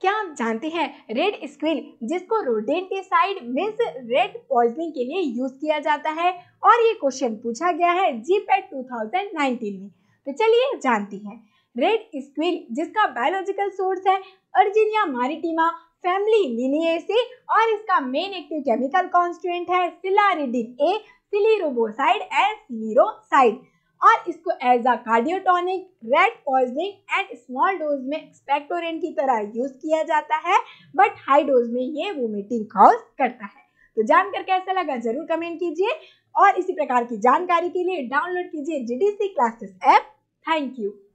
क्या आप जानते हैं रेड स्क्विल जिसको रोडेंटिसाइड मीन्स रेड पॉइजनिंग के लिए यूज किया जाता है और ये क्वेश्चन पूछा गया है जी पैट टू में तो चलिए जानती हैं रेड स्क्विल जिसका बायोलॉजिकल सोर्स है अर्जिनिया मारिटिमा फैमिली लिनिए से और इसका मेन एक्टिव केमिकल कॉन्स्टेंट है सिलारिडिन ए सिलीरोबोसाइड एंड सिलीरोसाइड और इसको as a cardiotonic rat poisoning and small dose में एक्सपेक्टोरेंट की तरह यूज किया जाता है बट हाई डोज में ये वोमिटिंग कॉज करता है तो जानकर कैसा लगा जरूर कमेंट कीजिए और इसी प्रकार की जानकारी के लिए डाउनलोड कीजिए GDC classes app thank you